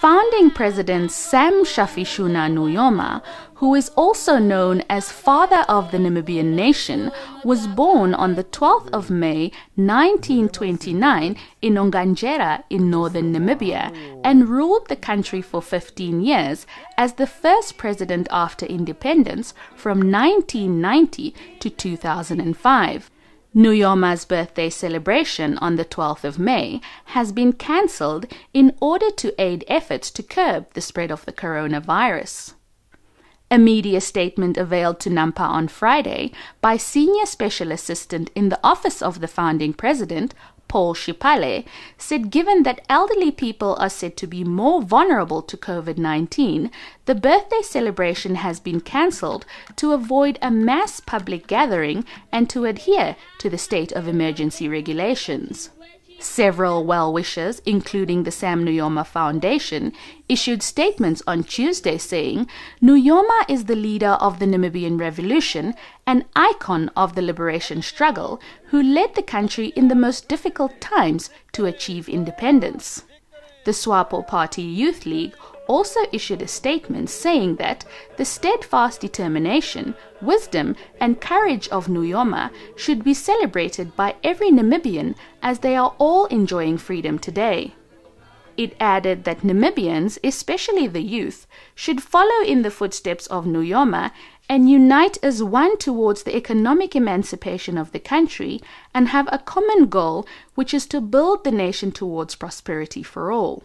founding president Sam Shafishuna Nuyoma, who is also known as Father of the Namibian Nation, was born on the 12th of May 1929 in Onganjera in northern Namibia and ruled the country for 15 years as the first president after independence from 1990 to 2005. Nuyoma's birthday celebration on the 12th of May has been cancelled in order to aid efforts to curb the spread of the coronavirus. A media statement availed to Nampa on Friday by Senior Special Assistant in the Office of the Founding President, Paul Chipale said given that elderly people are said to be more vulnerable to COVID 19, the birthday celebration has been cancelled to avoid a mass public gathering and to adhere to the state of emergency regulations. Several well wishers, including the Sam Nuyoma Foundation, issued statements on Tuesday saying Nuyoma is the leader of the Namibian Revolution, an icon of the liberation struggle, who led the country in the most difficult times to achieve independence. The Swapo Party Youth League also issued a statement saying that the steadfast determination, wisdom, and courage of Nuyoma should be celebrated by every Namibian as they are all enjoying freedom today. It added that Namibians, especially the youth, should follow in the footsteps of Nuyoma and unite as one towards the economic emancipation of the country and have a common goal, which is to build the nation towards prosperity for all.